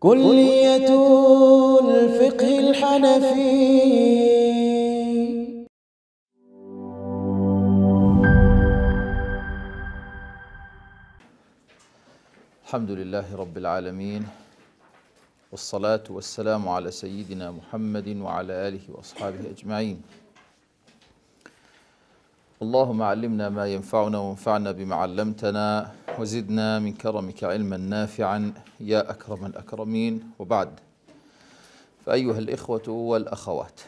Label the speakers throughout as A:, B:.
A: كلية الفقه الحنفي
B: الحمد لله رب العالمين والصلاة والسلام على سيدنا محمد وعلى آله وأصحابه أجمعين اللهم علمنا ما ينفعنا وانفعنا بما علمتنا وزدنا من كرمك علما نافعا يا أكرم الأكرمين وبعد فأيها الإخوة والأخوات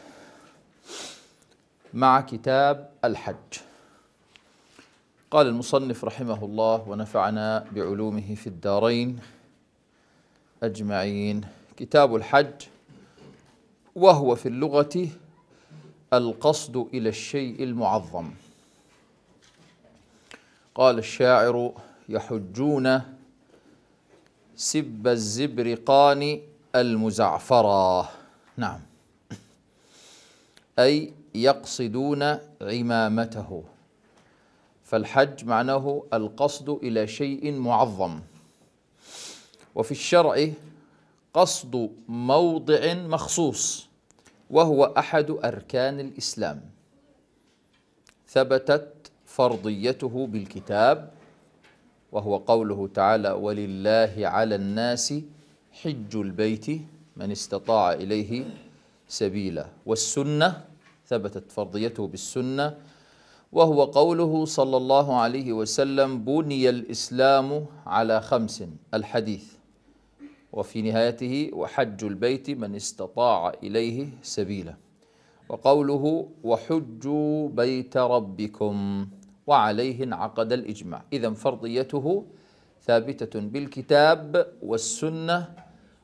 B: مع كتاب الحج قال المصنف رحمه الله ونفعنا بعلومه في الدارين أجمعين كتاب الحج وهو في اللغة القصد إلى الشيء المعظم قال الشاعر يحجون سب الزبرقان المزعفرة نعم أي يقصدون عمامته فالحج معناه القصد إلى شيء معظم وفي الشرع قصد موضع مخصوص وهو أحد أركان الإسلام ثبتت فرضيته بالكتاب وهو قوله تعالى ولله على الناس حج البيت من استطاع إليه سبيلا والسنة ثبتت فرضيته بالسنة وهو قوله صلى الله عليه وسلم بني الإسلام على خمس الحديث وفي نهايته وحج البيت من استطاع إليه سبيلا وقوله وحجوا بيت ربكم وعليه انعقد الإجماع إذا فرضيته ثابتة بالكتاب والسنة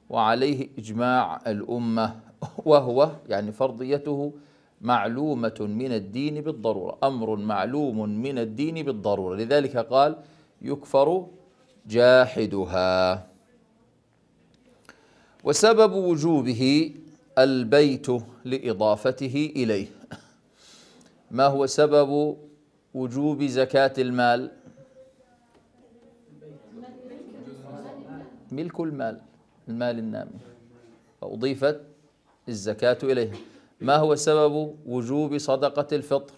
B: وعليه إجماع الأمة وهو يعني فرضيته معلومة من الدين بالضرورة أمر معلوم من الدين بالضرورة لذلك قال يكفر جاحدها وسبب وجوبه البيت لإضافته إليه ما هو سبب وجوب زكاة المال ملك المال المال النامي فأضيفت الزكاة إليها ما هو سبب وجوب صدقة الفطر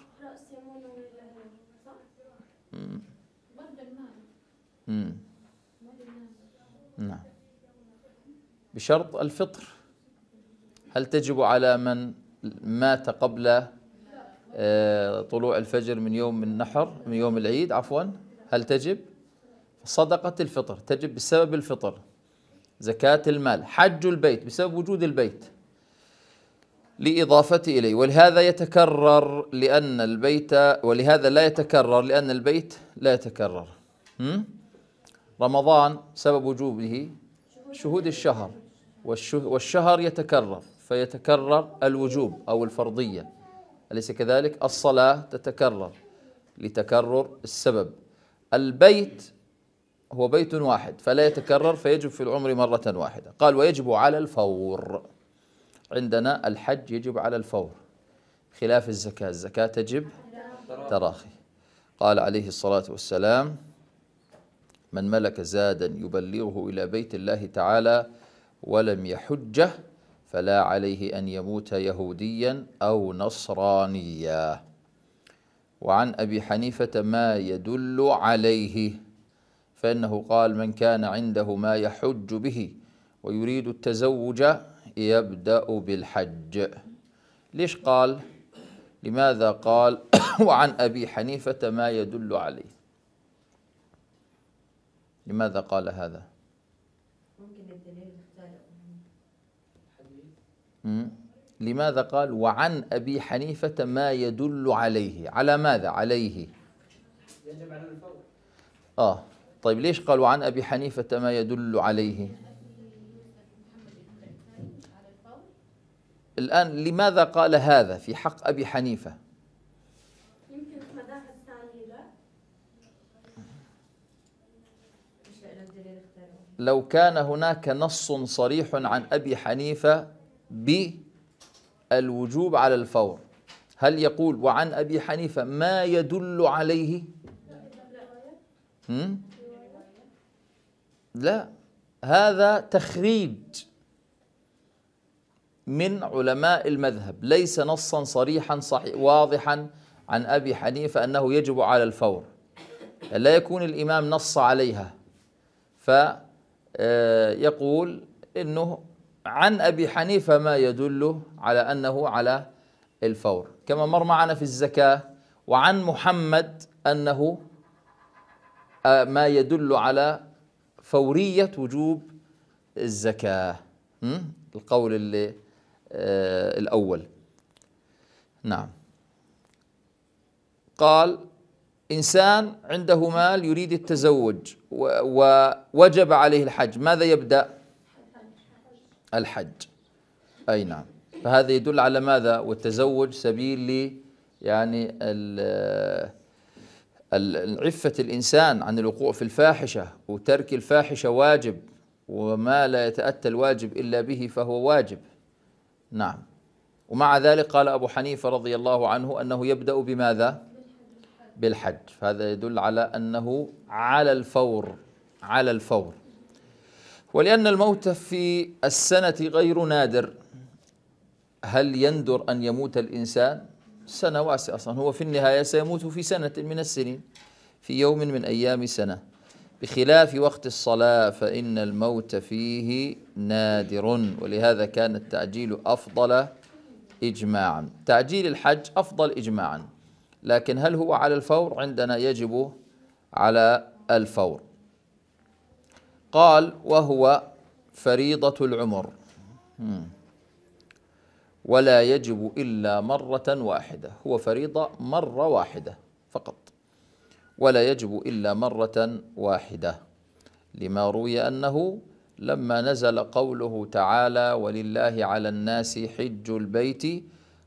B: نعم بشرط الفطر هل تجب على من مات قبل آه، طلوع الفجر من يوم النحر من يوم العيد عفوا هل تجب صدقة الفطر تجب بسبب الفطر زكاة المال حج البيت بسبب وجود البيت لإضافة إليه ولهذا يتكرر لأن البيت ولهذا لا يتكرر لأن البيت لا يتكرر هم؟ رمضان سبب وجوبه شهود الشهر والشهر يتكرر فيتكرر الوجوب أو الفرضية أليس كذلك؟ الصلاة تتكرر لتكرر السبب البيت هو بيت واحد فلا يتكرر فيجب في العمر مرة واحدة قال ويجب على الفور عندنا الحج يجب على الفور خلاف الزكاة الزكاة تجب تراخي قال عليه الصلاة والسلام من ملك زادا يبلغه إلى بيت الله تعالى ولم يحجه فلا عليه أن يموت يهوديا أو نصرانيا وعن أبي حنيفة ما يدل عليه فإنه قال من كان عنده ما يحج به ويريد التزوج يبدأ بالحج ليش قال لماذا قال وعن أبي حنيفة ما يدل عليه لماذا قال هذا لماذا قال وعن أبي حنيفة ما يدل عليه على ماذا عليه يجب على الفور آه طيب ليش قال وعن أبي حنيفة ما يدل عليه الآن لماذا قال هذا في حق أبي حنيفة يمكن لا لو كان هناك نص صريح عن أبي حنيفة بالوجوب على الفور هل يقول وعن أبي حنيفة ما يدل عليه لا هذا تخريج من علماء المذهب ليس نصا صريحا صحيح واضحا عن أبي حنيفة أنه يجب على الفور لا يكون الإمام نص عليها فيقول آه، أنه عن أبي حنيفة ما يدل على أنه على الفور كما مر معنا في الزكاة وعن محمد أنه آه، ما يدل على فورية وجوب الزكاة القول اللي آه الأول نعم قال إنسان عنده مال يريد التزوج ووجب عليه الحج ماذا يبدأ الحج أي نعم فهذا يدل على ماذا والتزوج سبيل ل يعني عفة الإنسان عن الوقوع في الفاحشة وترك الفاحشة واجب وما لا يتأتى الواجب إلا به فهو واجب نعم ومع ذلك قال أبو حنيفة رضي الله عنه أنه يبدأ بماذا؟ بالحج فهذا يدل على أنه على الفور على الفور ولأن الموت في السنة غير نادر هل يندر أن يموت الإنسان سنة واسعة أصلا هو في النهاية سيموت في سنة من السنين في يوم من أيام سنة بخلاف وقت الصلاة فإن الموت فيه نادر ولهذا كان التعجيل أفضل إجماعا تعجيل الحج أفضل إجماعا لكن هل هو على الفور عندنا يجب على الفور قال وهو فريضة العمر ولا يجب إلا مرة واحدة هو فريضة مرة واحدة فقط ولا يجب إلا مرة واحدة لما روي أنه لما نزل قوله تعالى ولله على الناس حج البيت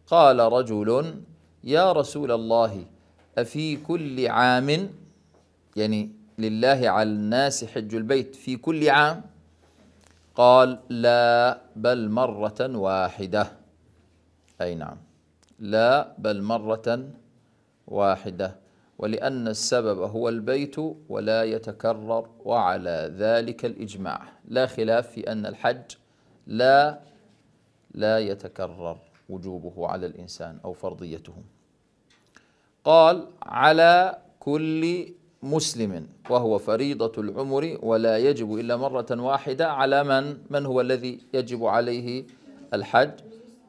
B: قال رجل يا رسول الله أفي كل عام يعني لله على الناس حج البيت في كل عام قال لا بل مرة واحدة أي نعم لا بل مرة واحدة ولأن السبب هو البيت ولا يتكرر وعلى ذلك الإجماع لا خلاف في أن الحج لا لا يتكرر وجوبه على الإنسان أو فرضيته قال على كل مسلم وهو فريضة العمر ولا يجب إلا مرة واحدة على من؟ من هو الذي يجب عليه الحج؟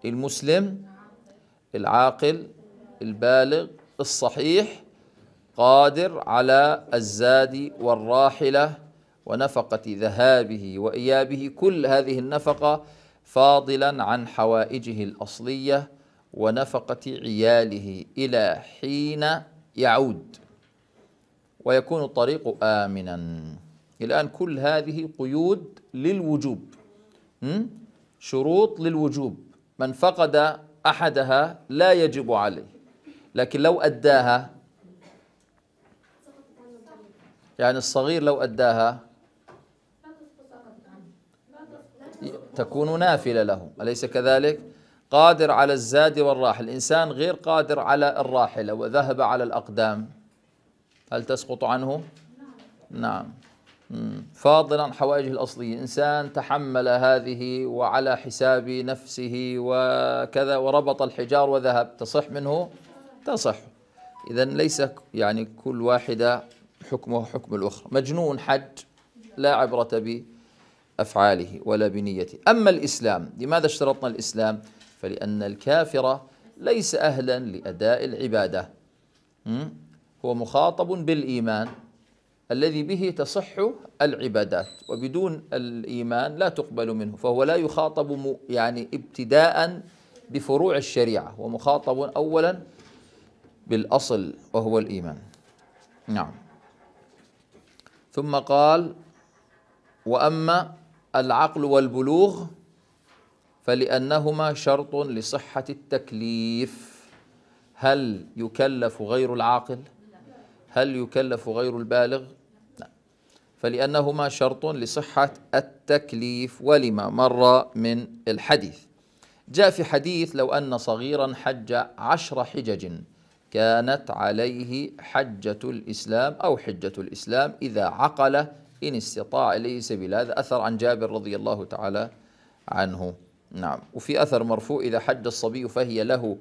B: المسلم العاقل البالغ الصحيح قادر على الزاد والراحلة ونفقة ذهابه وإيابه كل هذه النفقة فاضلا عن حوائجه الأصلية ونفقة عياله إلى حين يعود ويكون الطريق آمنا الآن كل هذه قيود للوجوب شروط للوجوب من فقد أحدها لا يجب عليه لكن لو أداها يعني الصغير لو أداها تكون نافلة له أليس كذلك؟ قادر على الزاد والراحل الإنسان غير قادر على الراحلة وذهب على الأقدام هل تسقط عنه؟ نعم فاضلا حوائجه الأصلية إنسان تحمل هذه وعلى حساب نفسه وكذا وربط الحجار وذهب تصح منه تصح إذا ليس يعني كل واحدة حكمه حكم الأخرى مجنون حج لا عبرة بأفعاله ولا بنيته أما الإسلام لماذا اشترطنا الإسلام؟ فلأن الكافر ليس أهلا لأداء العبادة هو مخاطب بالإيمان الذي به تصح العبادات وبدون الإيمان لا تقبل منه فهو لا يخاطب يعني ابتداء بفروع الشريعة ومخاطب أولا بالأصل وهو الإيمان نعم ثم قال وأما العقل والبلوغ فلأنهما شرط لصحة التكليف هل يكلف غير العاقل؟ هل يكلف غير البالغ؟ لا فلأنهما شرط لصحة التكليف ولما مر من الحديث جاء في حديث لو أن صغيرا حج عشر حجج كانت عليه حجة الإسلام أو حجة الإسلام إذا عقل إن استطاع إليه سبيل هذا أثر عن جابر رضي الله تعالى عنه نعم وفي أثر مرفوع إذا حج الصبي فهي له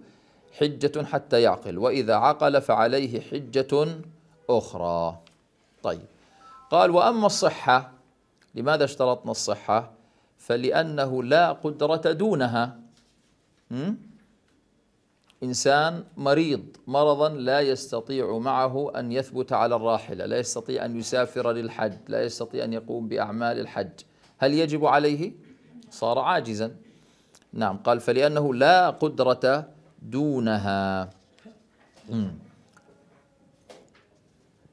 B: حجة حتى يعقل وإذا عقل فعليه حجة أخرى طيب قال وأما الصحة لماذا اشترطنا الصحة فلأنه لا قدرة دونها م? إنسان مريض مرضا لا يستطيع معه أن يثبت على الراحلة لا يستطيع أن يسافر للحج لا يستطيع أن يقوم بأعمال الحج هل يجب عليه؟ صار عاجزا نعم قال فلأنه لا قدرة دونها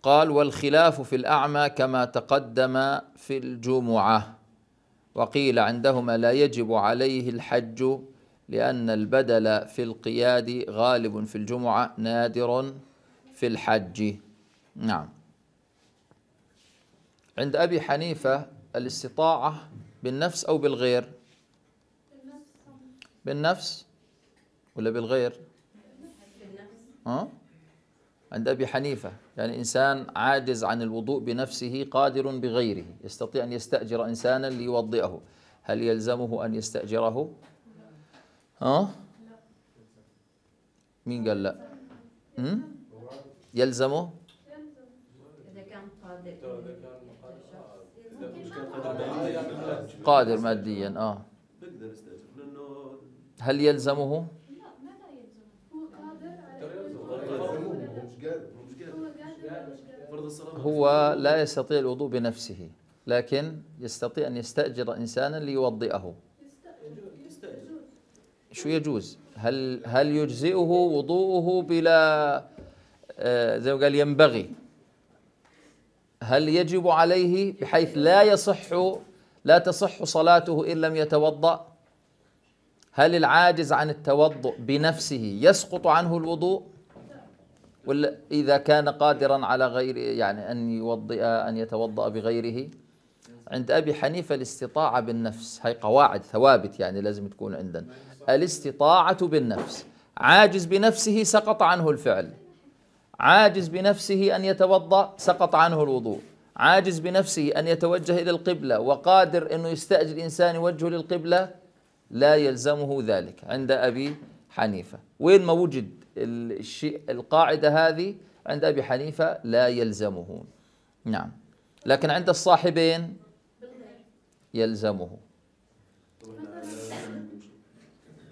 B: قال والخلاف في الأعمى كما تقدم في الجمعة وقيل عندهما لا يجب عليه الحج لأن البدل في القياد غالب في الجمعة نادر في الحج نعم عند أبي حنيفة الاستطاعة بالنفس أو بالغير بالنفس ولا بالغير بالنفس. أه؟ عند أبي حنيفة يعني إنسان عاجز عن الوضوء بنفسه قادر بغيره يستطيع أن يستأجر إنسانا ليوضئه هل يلزمه أن يستأجره؟ ها؟ مين قال لا؟ م? يلزمه؟ قادر ماديا اه هل يلزمه؟ هو لا يستطيع الوضوء بنفسه لكن يستطيع أن يستأجر إنسانا ليوضئه شو يجوز هل هل يجزئه وضوءه بلا آه، زي ما قال ينبغي هل يجب عليه بحيث لا يصح لا تصح صلاته إن لم يتوضأ هل العاجز عن التوضؤ بنفسه يسقط عنه الوضوء ولا إذا كان قادرا على غير يعني أن يوضئ أن يتوضأ بغيره عند أبي حنيفة الاستطاعة بالنفس هاي قواعد ثوابت يعني لازم تكون عندنا الاستطاعة بالنفس عاجز بنفسه سقط عنه الفعل عاجز بنفسه أن يتوضأ سقط عنه الوضوء عاجز بنفسه أن يتوجه إلى القبلة وقادر أنه يستأجل إنسان يوجهه للقبلة لا يلزمه ذلك عند أبي حنيفة وين ما وجد الشيء القاعدة هذه عند أبي حنيفة لا يلزمه نعم لكن عند الصاحبين يلزمه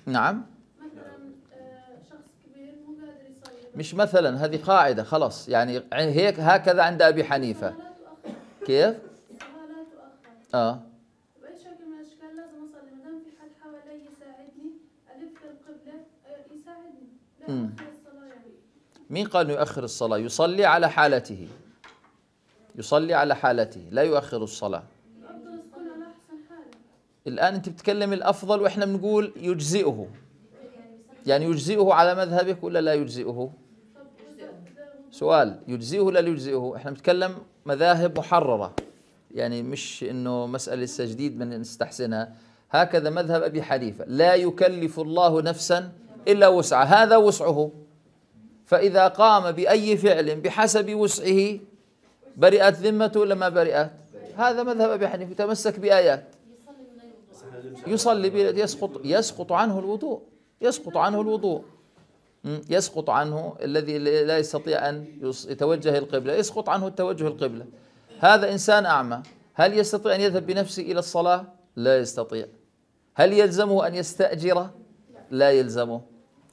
B: نعم مش مثلا هذه قاعدة خلاص يعني هيك هكذا عند أبي حنيفة كيف؟ اه يعني. مين قال يؤخر الصلاة يصلي على حالته يصلي على حالته لا يؤخر الصلاة الآن أنت بتتكلم الأفضل وإحنا بنقول يجزئه يعني يجزئه على مذهبك ولا لا يجزئه سؤال يجزئه ولا لا يجزئه إحنا بنتكلم مذاهب محررة يعني مش إنه مسألة لسه جديد بنستحسنها هكذا مذهب أبي حنيفة لا يكلف الله نفساً إلا وسع هذا وسعه فإذا قام بأي فعل بحسب وسعه برئت ذمته لما برئت هذا مذهب أبي حنيفة تمسك بآيات يصلي يسقط يسقط عنه الوضوء يسقط عنه الوضوء يسقط عنه الذي لا يستطيع أن يتوجه القبلة يسقط عنه التوجه القبلة هذا إنسان أعمى هل يستطيع أن يذهب بنفسه إلى الصلاة؟ لا يستطيع هل يلزمه أن يستأجر؟ لا يلزمه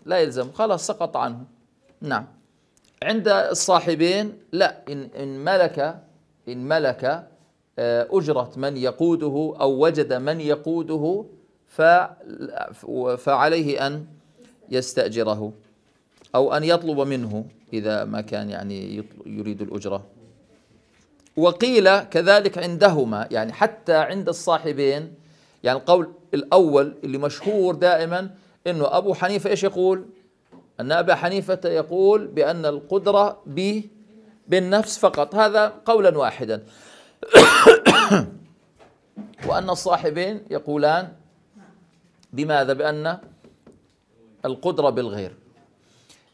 B: لا يلزم خلاص سقط عنه نعم عند الصاحبين لا إن, إن ملك إن ملك آه، أجرة من يقوده أو وجد من يقوده فعليه أن يستأجره أو أن يطلب منه إذا ما كان يعني يريد الأجرة وقيل كذلك عندهما يعني حتى عند الصاحبين يعني القول الأول اللي مشهور دائما انه ابو حنيفه ايش يقول؟ ان ابا حنيفه يقول بان القدره ب بالنفس فقط هذا قولا واحدا وان الصاحبين يقولان بماذا؟ بان القدره بالغير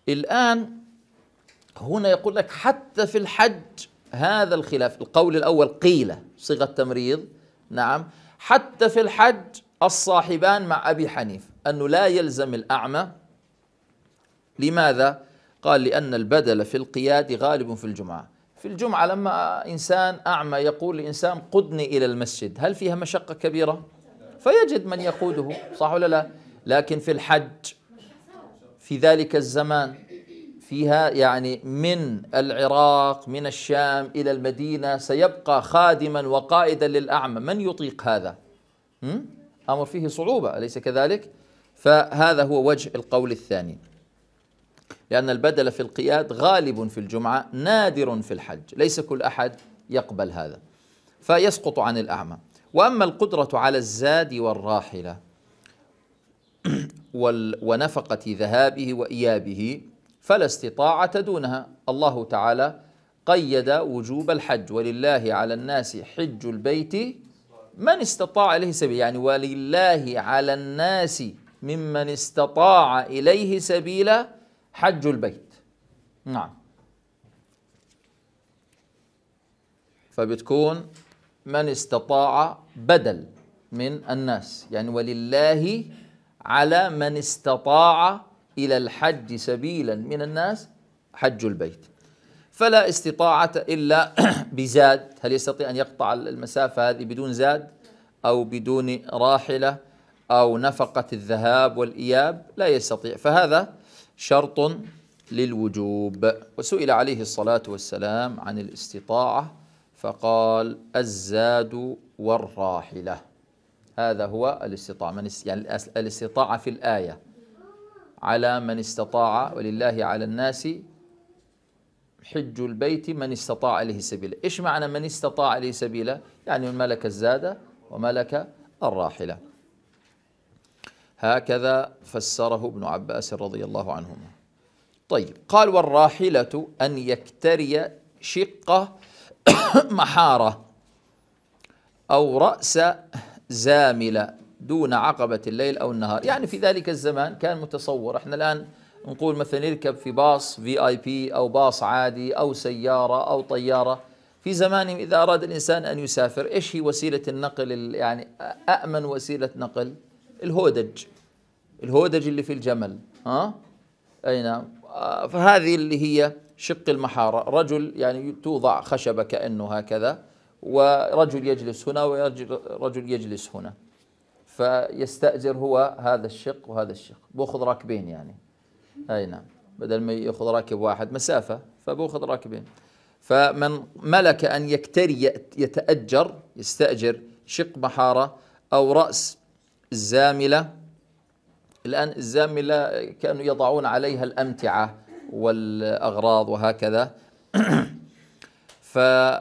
B: الان هنا يقول لك حتى في الحج هذا الخلاف القول الاول قيل صيغه تمريض نعم حتى في الحج الصاحبان مع أبي حنيف أنه لا يلزم الأعمى لماذا؟ قال لأن البدل في القياد غالب في الجمعة في الجمعة لما إنسان أعمى يقول لإنسان قدني إلى المسجد هل فيها مشقة كبيرة؟ فيجد من يقوده صح ولا لا؟ لكن في الحج في ذلك الزمان فيها يعني من العراق من الشام إلى المدينة سيبقى خادما وقائدا للأعمى من يطيق هذا؟ م? أمر فيه صعوبة أليس كذلك؟ فهذا هو وجه القول الثاني لأن البدل في القياد غالب في الجمعة نادر في الحج ليس كل أحد يقبل هذا فيسقط عن الأعمى وأما القدرة على الزاد والراحلة ونفقة ذهابه وإيابه فلا استطاعة دونها الله تعالى قيد وجوب الحج ولله على الناس حج البيت من استطاع إليه سبيلا يعني ولله على الناس ممن استطاع إليه سبيلا حج البيت نعم فبتكون من استطاع بدل من الناس يعني ولله على من استطاع إلى الحج سبيلا من الناس حج البيت فلا استطاعة إلا بزاد هل يستطيع أن يقطع المسافة هذه بدون زاد أو بدون راحلة أو نفقة الذهاب والإياب لا يستطيع فهذا شرط للوجوب وسئل عليه الصلاة والسلام عن الاستطاعة فقال الزاد والراحلة هذا هو الاستطاعة من يعني الاستطاعة في الآية على من استطاع ولله على الناس حج البيت من استطاع إليه سبيلا إيش معنى من استطاع إليه سبيلا يعني من ملك الزادة وملك الراحلة هكذا فسره ابن عباس رضي الله عنهما طيب قال والراحلة أن يكتري شقة محارة أو رأس زاملة دون عقبة الليل أو النهار يعني في ذلك الزمان كان متصور احنا الآن نقول مثلا يركب في باص في اي بي او باص عادي او سياره او طياره في زمان اذا اراد الانسان ان يسافر ايش هي وسيله النقل يعني امن وسيله نقل الهودج الهودج اللي في الجمل ها اي نعم آه، فهذه اللي هي شق المحاره رجل يعني توضع خشبه كانه هكذا ورجل يجلس هنا ورجل يجلس هنا فيستاجر هو هذا الشق وهذا الشق باخذ راكبين يعني اي نعم بدل ما ياخذ راكب واحد مسافه فباخذ راكبين فمن ملك ان يكتري يتاجر يستاجر شق بحاره او راس الزامله الان الزامله كانوا يضعون عليها الامتعه والاغراض وهكذا فهذا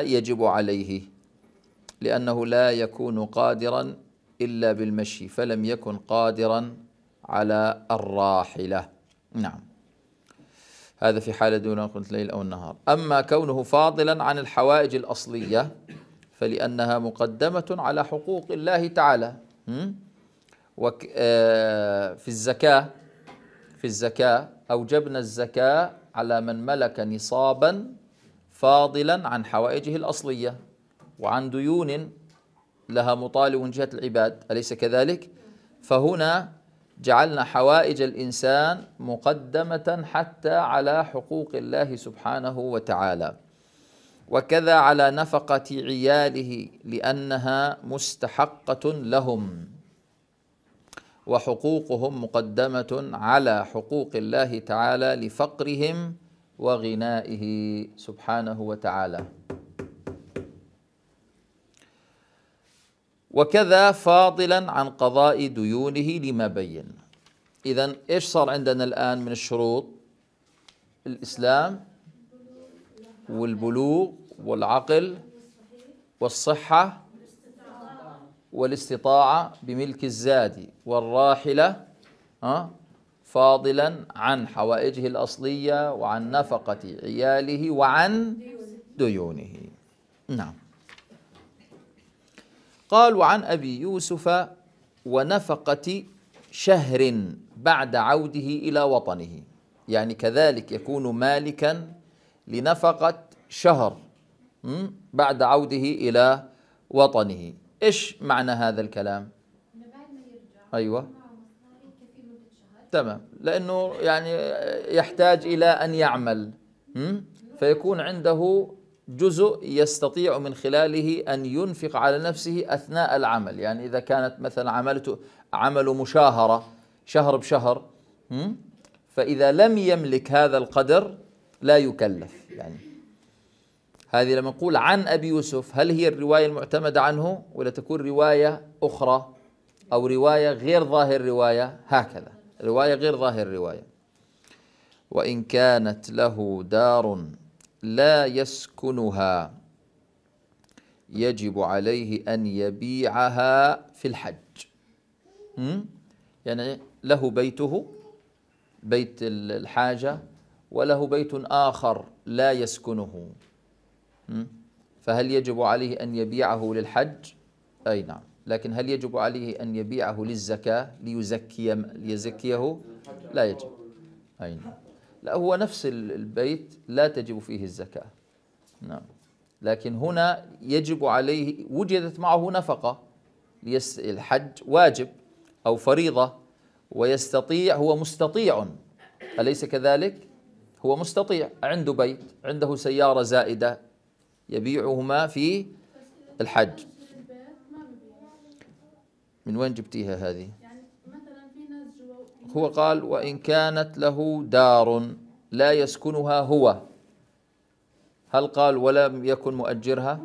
B: يجب عليه لانه لا يكون قادرا الا بالمشي فلم يكن قادرا على الراحلة نعم هذا في حالة دون أن قلت ليل أو النهار أما كونه فاضلا عن الحوائج الأصلية فلأنها مقدمة على حقوق الله تعالى وك آه، في الزكاة في الزكاة أوجبنا الزكاة على من ملك نصابا فاضلا عن حوائجه الأصلية وعن ديون لها مطالب من جهة العباد أليس كذلك؟ فهنا جعلنا حوائج الإنسان مقدمة حتى على حقوق الله سبحانه وتعالى وكذا على نفقة عياله لأنها مستحقة لهم وحقوقهم مقدمة على حقوق الله تعالى لفقرهم وغنائه سبحانه وتعالى وكذا فاضلا عن قضاء ديونه لما بين إذا إيش صار عندنا الآن من الشروط الإسلام والبلوغ والعقل والصحة والاستطاعة بملك الزاد والراحلة فاضلا عن حوائجه الأصلية وعن نفقة عياله وعن ديونه نعم قال وعن أبي يوسف ونفقة شهر بعد عوده إلى وطنه يعني كذلك يكون مالكا لنفقة شهر بعد عوده إلى وطنه إيش معنى هذا الكلام أيوة تمام لأنه يعني يحتاج إلى أن يعمل فيكون عنده جزء يستطيع من خلاله أن ينفق على نفسه أثناء العمل يعني إذا كانت مثلا عملته عمل مشاهرة شهر بشهر فإذا لم يملك هذا القدر لا يكلف يعني هذه لما نقول عن أبي يوسف هل هي الرواية المعتمدة عنه ولا تكون رواية أخرى أو رواية غير ظاهر رواية هكذا رواية غير ظاهر رواية وإن كانت له دار لا يسكنها يجب عليه أن يبيعها في الحج يعني له بيته بيت الحاجة وله بيت آخر لا يسكنه فهل يجب عليه أن يبيعه للحج؟ أي نعم لكن هل يجب عليه أن يبيعه للزكاة ليزكي ليزكيه؟ لا يجب أي نعم لا هو نفس البيت لا تجب فيه الزكاة نعم لكن هنا يجب عليه وجدت معه نفقة الحج واجب أو فريضة ويستطيع هو مستطيع أليس كذلك؟ هو مستطيع عنده بيت عنده سيارة زائدة يبيعهما في الحج من وين جبتيها هذه؟ هو قال وإن كانت له دار لا يسكنها هو هل قال ولم يكن مؤجرها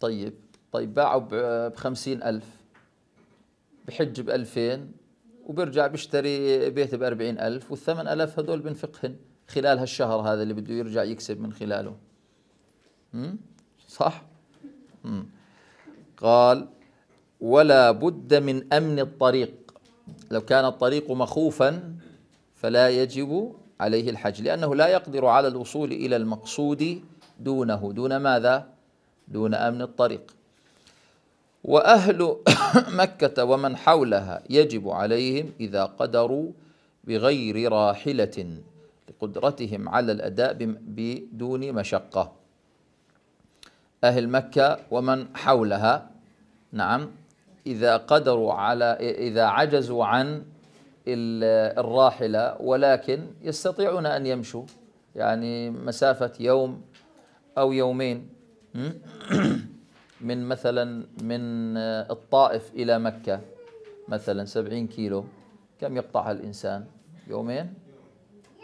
B: طيب طيب باعوا بخمسين ألف بحج بألفين وبرجع بيشتري بيت بأربعين ألف والثمن ألف هدول بنفقهن خلال هالشهر هذا اللي بده يرجع يكسب من خلاله صح؟ قال ولا بد من أمن الطريق لو كان الطريق مخوفا فلا يجب عليه الحج لأنه لا يقدر على الوصول إلى المقصود دونه دون ماذا؟ دون أمن الطريق وأهل مكة ومن حولها يجب عليهم إذا قدروا بغير راحلة لقدرتهم على الأداء بدون مشقة أهل مكة ومن حولها نعم إذا قدروا على إذا عجزوا عن الراحلة ولكن يستطيعون أن يمشوا يعني مسافة يوم أو يومين من مثلا من الطائف إلى مكة مثلا سبعين كيلو كم يقطعها الإنسان يومين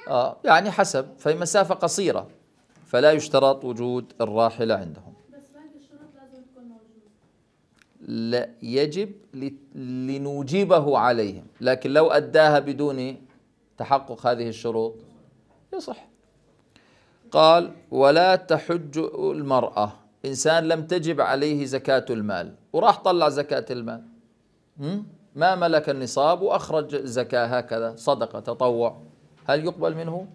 B: آه يعني حسب فهي مسافة قصيرة فلا يشترط وجود الراحلة عندهم لا يجب لنوجبه عليهم لكن لو أداها بدون تحقق هذه الشروط يصح قال ولا تحج المرأة إنسان لم تجب عليه زكاة المال وراح طلع زكاة المال ما ملك النصاب وأخرج زكاة هكذا صدقة تطوع هل يقبل منه؟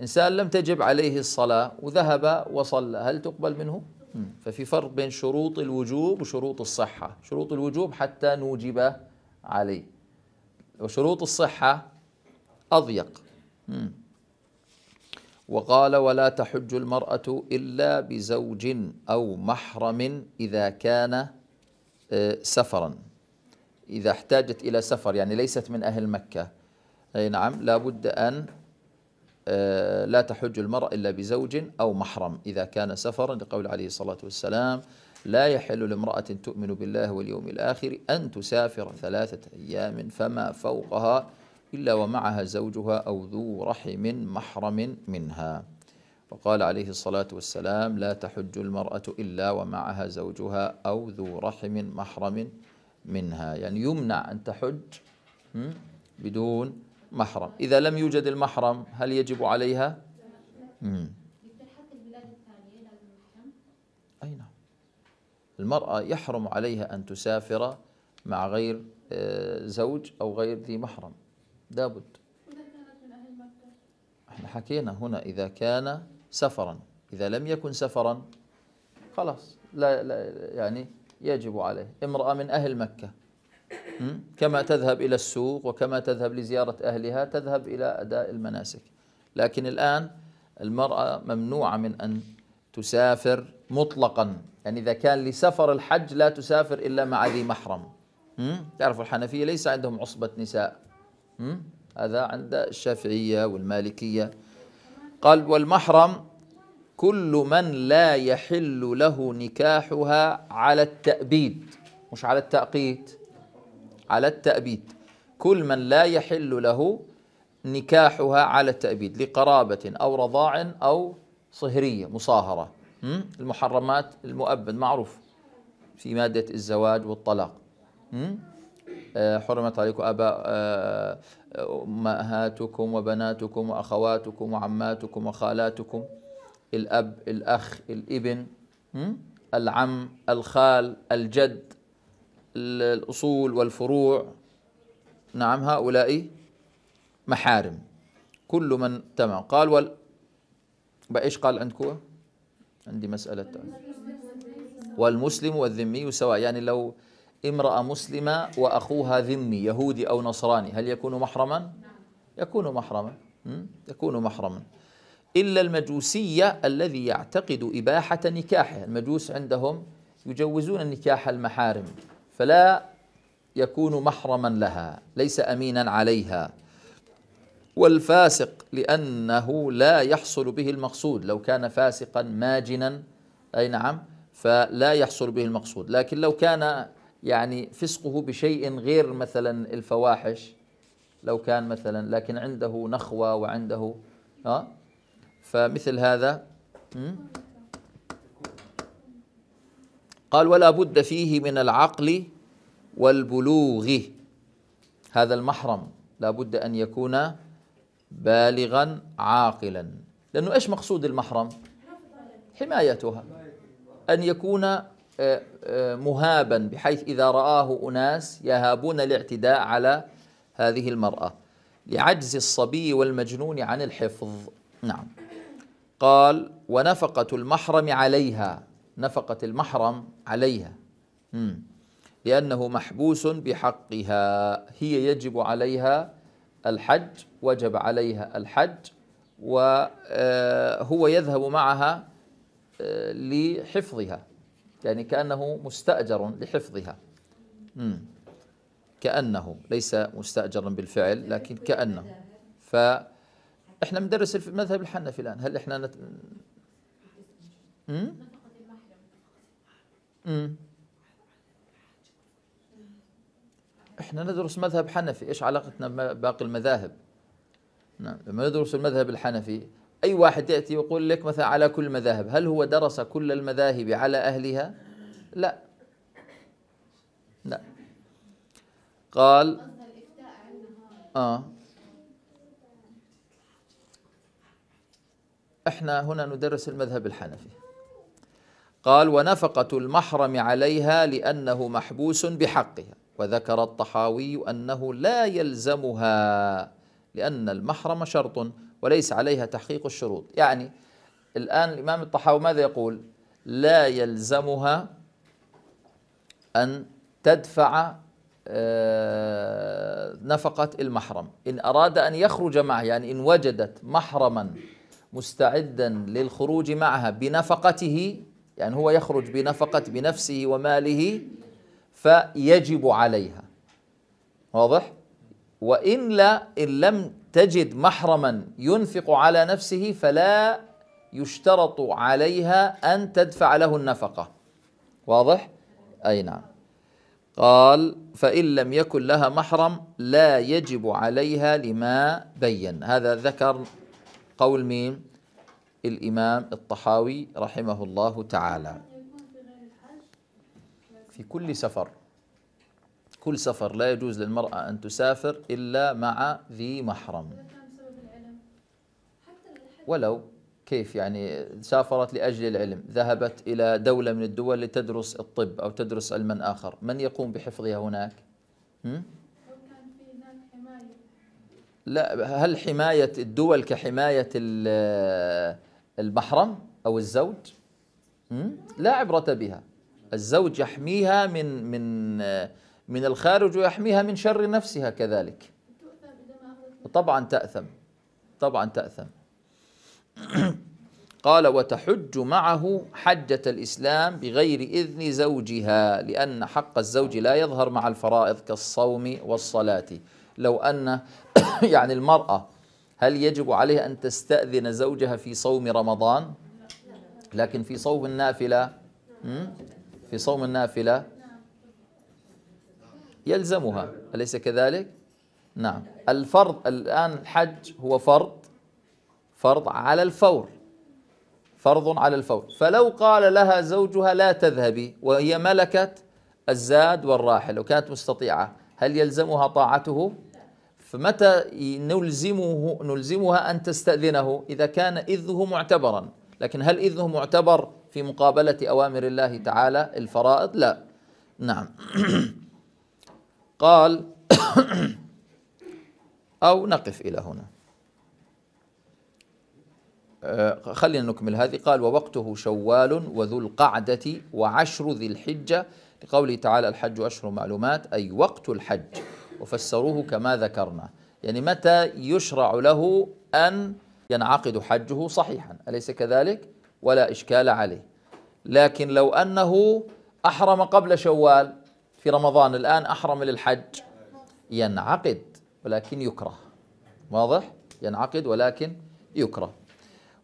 B: إنسان لم تجب عليه الصلاة وذهب وصلى هل تقبل منه؟ ففي فرق بين شروط الوجوب وشروط الصحة شروط الوجوب حتى نوجب عليه وشروط الصحة أضيق وقال ولا تحج المرأة إلا بزوج أو محرم إذا كان آه، سفرا إذا احتاجت إلى سفر يعني ليست من أهل مكة أي نعم لابد أن آه، لا تحج المرأة إلا بزوج أو محرم إذا كان سفرا لقول عليه الصلاة والسلام لا يحل لامرأة تؤمن بالله واليوم الآخر أن تسافر ثلاثة أيام فما فوقها إلا ومعها زوجها أو ذو رحم محرم منها وقال عليه الصلاة والسلام لا تحج المرأة إلا ومعها زوجها أو ذو رحم محرم منها يعني يمنع أن تحج بدون محرم إذا لم يوجد المحرم هل يجب عليها؟ أين أي نعم المرأة يحرم عليها أن تسافر مع غير آه، زوج أو غير ذي محرم لابد احنا حكينا هنا إذا كان سفرا إذا لم يكن سفرا خلاص لا, لا يعني يجب عليه امرأة من أهل مكة كما تذهب إلى السوق وكما تذهب لزيارة أهلها تذهب إلى أداء المناسك لكن الآن المرأة ممنوعة من أن تسافر مطلقا يعني إذا كان لسفر الحج لا تسافر إلا مع ذي محرم تعرف الحنفية ليس عندهم عصبة نساء هذا عند الشافعية والمالكية قال والمحرم كل من لا يحل له نكاحها على التأبيد مش على التأقيت على التأبيد كل من لا يحل له نكاحها على التأبيد لقرابة أو رضاع أو صهرية مصاهرة المحرمات المؤبد معروف في مادة الزواج والطلاق آه، حرمت عليكم آباء آه، أمهاتكم وبناتكم وأخواتكم وعماتكم وخالاتكم الأب الأخ الابن العم الخال الجد الأصول والفروع نعم هؤلاء محارم كل من تمام قال وال بايش ايش قال عندكم عندي مسألة والمسلم والذمي سواء يعني لو امرأة مسلمة وأخوها ذمي يهودي أو نصراني هل يكون محرما؟ يكون محرما يكون محرما إلا المجوسية الذي يعتقد إباحة نكاحه المجوس عندهم يجوزون نكاح المحارم فلا يكون محرما لها ليس امينا عليها والفاسق لانه لا يحصل به المقصود لو كان فاسقا ماجنا اي نعم فلا يحصل به المقصود لكن لو كان يعني فسقه بشيء غير مثلا الفواحش لو كان مثلا لكن عنده نخوه وعنده ها آه، فمثل هذا قال ولا بد فيه من العقل والبلوغ هذا المحرم لا بد أن يكون بالغا عاقلا لأنه إيش مقصود المحرم حمايتها أن يكون آه، آه، مهابا بحيث إذا رآه أناس يهابون الاعتداء على هذه المرأة لعجز الصبي والمجنون عن الحفظ نعم قال ونفقة المحرم عليها نفقة المحرم عليها مم. لأنه محبوس بحقها هي يجب عليها الحج وجب عليها الحج وهو آه، يذهب معها آه، لحفظها يعني كأنه مستأجر لحفظها مم. كأنه ليس مستأجرا بالفعل لكن كأنه فإحنا مدرس المذهب الحنفي الآن هل إحنا نت... مم؟ احنا ندرس مذهب حنفي ايش علاقتنا بباقي المذاهب نعم لما ندرس المذهب الحنفي اي واحد ياتي ويقول لك مثلا على كل مذاهب هل هو درس كل المذاهب على اهلها لا لا قال اه احنا هنا ندرس المذهب الحنفي قال ونفقة المحرم عليها لأنه محبوس بحقها وذكر الطحاوي أنه لا يلزمها لأن المحرم شرط وليس عليها تحقيق الشروط يعني الآن الإمام الطحاوي ماذا يقول لا يلزمها أن تدفع آه، نفقة المحرم إن أراد أن يخرج معها يعني إن وجدت محرما مستعدا للخروج معها بنفقته يعني هو يخرج بنفقة بنفسه وماله فيجب عليها واضح؟ وإن لا إن لم تجد محرما ينفق على نفسه فلا يشترط عليها أن تدفع له النفقة واضح؟ أي نعم قال فإن لم يكن لها محرم لا يجب عليها لما بين هذا ذكر قول مين؟ الإمام الطحاوي رحمه الله تعالى في كل سفر كل سفر لا يجوز للمرأة أن تسافر إلا مع ذي محرم ولو كيف يعني سافرت لأجل العلم ذهبت إلى دولة من الدول لتدرس الطب أو تدرس علما آخر من يقوم بحفظها هناك؟ هم؟ لا هل حماية الدول كحماية المحرم أو الزوج لا عبرة بها الزوج يحميها من من من الخارج ويحميها من شر نفسها كذلك طبعا تأثم طبعا تأثم قال وتحج معه حجة الإسلام بغير إذن زوجها لأن حق الزوج لا يظهر مع الفرائض كالصوم والصلاة لو أن يعني المرأة هل يجب عليها أن تستأذن زوجها في صوم رمضان لكن في صوم النافلة في صوم النافلة يلزمها أليس كذلك؟ نعم الفرض الآن الحج هو فرض فرض على الفور فرض على الفور فلو قال لها زوجها لا تذهبي وهي ملكت الزاد والراحل وكانت مستطيعة هل يلزمها طاعته؟ فمتى نلزمه نلزمها أن تستأذنه إذا كان إذنه معتبرا لكن هل إذنه معتبر في مقابلة أوامر الله تعالى الفرائض لا نعم قال أو نقف إلى هنا آه، خلينا نكمل هذه قال ووقته شوال وذو القعدة وعشر ذي الحجة لقوله تعالى الحج أشهر معلومات أي وقت الحج وفسروه كما ذكرنا يعني متى يشرع له أن ينعقد حجه صحيحا أليس كذلك ولا إشكال عليه لكن لو أنه أحرم قبل شوال في رمضان الآن أحرم للحج ينعقد ولكن يكره واضح ينعقد ولكن يكره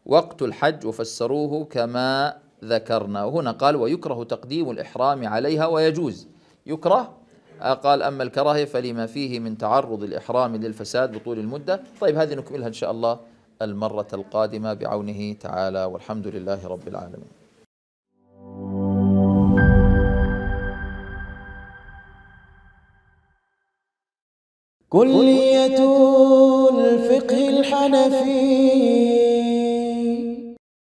B: وقت الحج وفسروه كما ذكرنا هنا قال ويكره تقديم الإحرام عليها ويجوز يكره قال أما الكراهية فلما فيه من تعرض الإحرام للفساد بطول المدة طيب هذه نكملها إن شاء الله المرة القادمة بعونه تعالى والحمد لله رب العالمين كلية
A: الفقه الحنفي